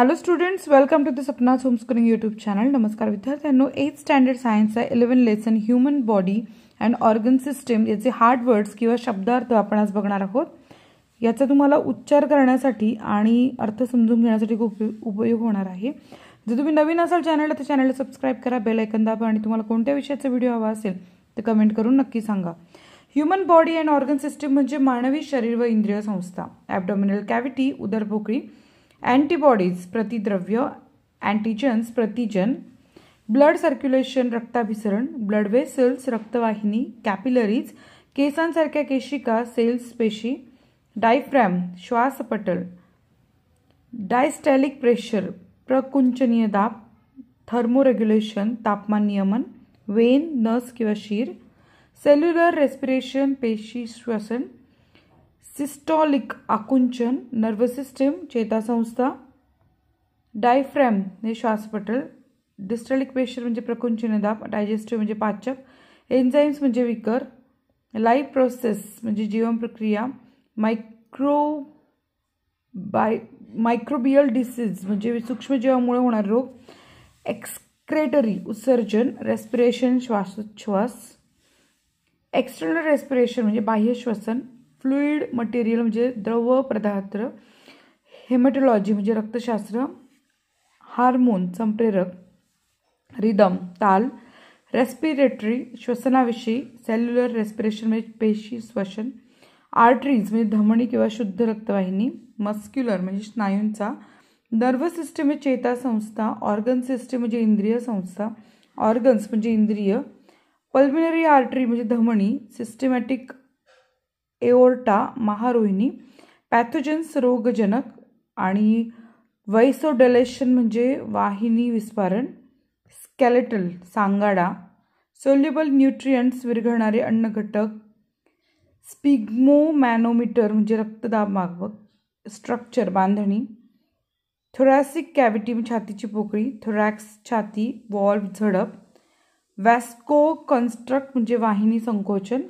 hello students welcome to the Sapna homeschooling YouTube channel नमस्कार विद्यार्थ्यांनो eighth standard सायन्सचा eleven lesson human body and organ system याचे hard words किंवा शब्दार्थ आपण आज बघणार आहोत याचा तुम्हाला उच्चार करण्यासाठी आणि अर्थ समजून घेण्यासाठी खूप उपयोग होणार आहे जर तुम्ही नवीन असाल चॅनलला तर चॅनलला सबस्क्राईब करा बेलायकन दाबा आणि तुम्हाला कोणत्या विषयाचा व्हिडिओ हवा असेल तर कमेंट करून नक्की सांगा human body and organ system म्हणजे मानवी शरीर व इंद्रिय संस्था ॲबडॉमिनल कॅव्हिटी उदरपोकळी अँटीबॉडीज प्रतिद्रव्य अँटीजन्स प्रतिजन ब्लड सर्क्युलेशन रक्ताभिसरण ब्लड वेसल्स रक्तवाहिनी कॅपिलरीज केसांसारख्या केशिका सेल्स पेशी डायफ्रॅम श्वासपटल डायस्टॅलिक प्रेशर प्रकुंचनीय दाब थर्मोरेग्युलेशन तापमान नियमन वेन नस किंवा शीर सेल्युलर रेस्पिरेशन पेशी श्वसन सिस्टॉलिक आकुंचन नर्वस सिस्टीम चेतासंस्था डायफ्रॅम हे श्वासपटल डिस्टॉलिक पेशर म्हणजे प्रकुंचन दाब डायजेस्टिव्ह म्हणजे पाचक एन्झाईम्स म्हणजे विकर लाईफ प्रोसेस म्हणजे जीवन प्रक्रिया मायक्रो बाय मायक्रोबियल डिसीज म्हणजे सूक्ष्मजीवामुळे होणार रोग एक्सक्रेटरी उत्सर्जन रेस्पिरेशन श्वासोच्छ्वास एक्सटर्नल रेस्पिरेशन म्हणजे बाह्य श्वसन फ्लुईड मटेरियल म्हणजे द्रव पदार्थ हेमेटोलॉजी म्हणजे रक्तशास्त्र हार्मोन संप्रेरक रिदम ताल रेस्पिरेटरी श्वसनाविषयी सेल्युलर रेस्पिरेशन म्हणजे पेशी श्वसन आर्टरीज म्हणजे धमणी किंवा शुद्ध रक्तवाहिनी मस्क्युलर म्हणजे स्नायूंचा नर्व सिस्टम म्हणजे संस्था ऑर्गन सिस्टम म्हणजे इंद्रिय संस्था ऑर्गन्स म्हणजे इंद्रिय पल्मिनरी आर्टरी म्हणजे धमणी सिस्टमॅटिक एओर्टा महारोहिणी पॅथोजन्स रोगजनक आणि वैसोडलेशन म्हणजे वाहिनी विस्फारण स्कॅलेटल सांगाडा सोल्युबल न्यूट्रियंट्स विरघळणारे अन्न घटक स्पिग्मोमॅनोमीटर म्हणजे रक्तदाब मागव स्ट्रक्चर बांधणी थोरॅसिक कॅव्हिटी म्हणजे छातीची पोकळी थोरॅक्स छाती वॉल्व झडप वॅस्को कन्स्ट्रक्ट म्हणजे वाहिनी संकोचन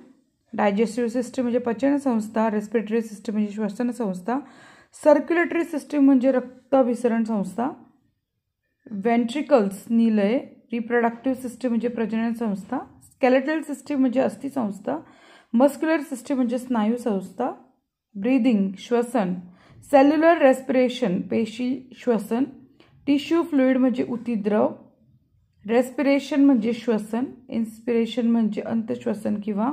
डाइजेस्टिव सिस्टम म्हणजे पचन संस्था रेस्पिरेटरी सिस्टम म्हणजे श्वसन संस्था सर्क्युलेटरी सिस्टम म्हणजे रक्तभिसरण संस्था व्हेंट्रिकल्स निलय रिप्रोडक्टिव सिस्टम म्हणजे प्रजनन संस्था स्केलेटल सिस्टम म्हणजे अस्थि संस्था मस्क्युलर सिस्टम म्हणजे स्नायू संस्था ब्रीदिंग श्वसन सेल्युलर रेस्पिरेशन पेशी श्वसन टिश्यू फ्लुइड म्हणजे उतिद्रव रेस्पिरेशन म्हणजे श्वसन इन्स्पिरेशन म्हणजे अंतश्वसन किंवा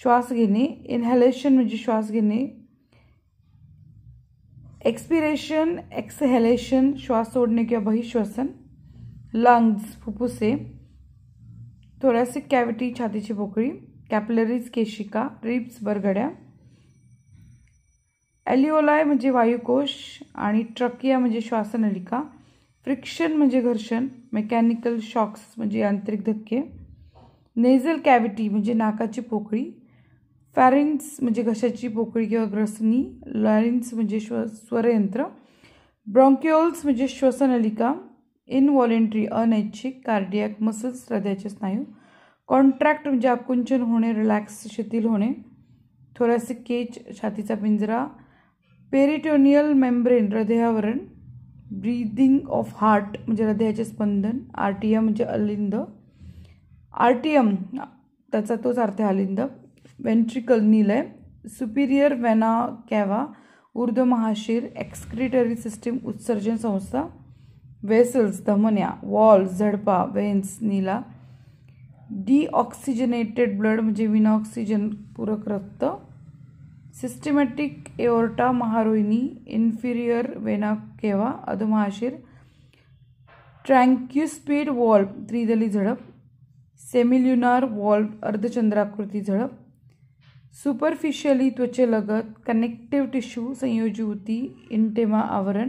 श्वास घेणे इनहॅलेशन म्हणजे श्वास घेणे एक्सपिरेशन एक्सहेलेशन श्वास सोडणे किंवा बहिश्वसन लंग्स फुफ्फुसे थोरॅसिक कॅव्हिटी छातीची पोकळी कॅपलरीज केशिका रिब्स बरगड्या एलिओलाय म्हणजे वायुकोश आणि ट्रकिया म्हणजे श्वासनलिका फ्रिक्शन म्हणजे घर्षण मेकॅनिकल शॉक्स म्हणजे यांत्रिक धक्के नेझल कॅव्हिटी म्हणजे नाकाची पोकळी फॅरिन्स म्हणजे घशाची पोकळी किंवा ग्रसनी लॅरिन्स म्हणजे श्व स्वरयंत्र ब्रॉन्क्युल्स म्हणजे श्वसनलिका इनवॉलेंट्री अनैच्छिक कार्डियाक मसल्स हृदयाचे स्नायू कॉन्ट्रॅक्ट म्हणजे आकुंचन होणे रिलॅक्स शिथिल होणे थोरासिक केच छातीचा पिंजरा पेरिटोनियल मेम्ब्रेन हृदयावरण ब्रीदिंग ऑफ हार्ट म्हणजे हृदयाचे स्पंदन आर टी एम म्हणजे अलिंद आर टी एम त्याचा तोच अर्थ आहे अलिंद वेंट्रिकल नीलय सुपिरियर वेना कॅवा ऊर्ध्व महाशीर एक्सक्रिटरी सिस्टीम उत्सर्जन संस्था वेसल्स धमन्या वॉल्स झडपा वेन्स नीला डीऑक्सिजनेटेड ब्लड म्हणजे विनाऑक्सिजन पूरक रक्त सिस्टमॅटिक एओर्टा महारोहिणी इन्फिरियर वेना केव्हा ट्रँक्यू ट्रँक्युस्पीड वॉल्व त्रिदली झडप सेमिल्युनार वॉल्व अर्धचंद्राकृती झडप सुपरफिशियली त्वचेलगत कनेक्टिव्ह टिश्यू होती इंटेमा आवरण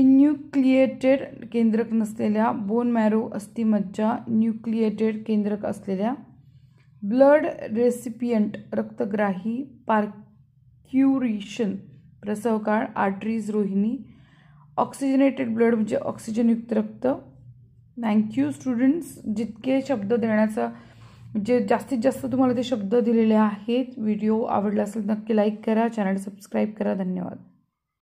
इन्युक्लिएटेड केंद्रक नसलेल्या बोन मॅरो अस्थिमज्जा न्यूक्लिएटेड केंद्रक असलेल्या ब्लड रेसिपियंट रक्तग्राही पार्क्युरिशन प्रसवकाळ आर्टरीज रोहिणी ऑक्सिजनेटेड ब्लड म्हणजे ऑक्सिजनयुक्त रक्त थँक्यू स्टुडंट्स जितके शब्द देण्याचा जे म्हणजे जास्तीत जास्त तुम्हाला ते शब्द दिलेले आहेत व्हिडिओ आवडला असेल नक्की लाईक करा चॅनल सबस्क्राईब करा धन्यवाद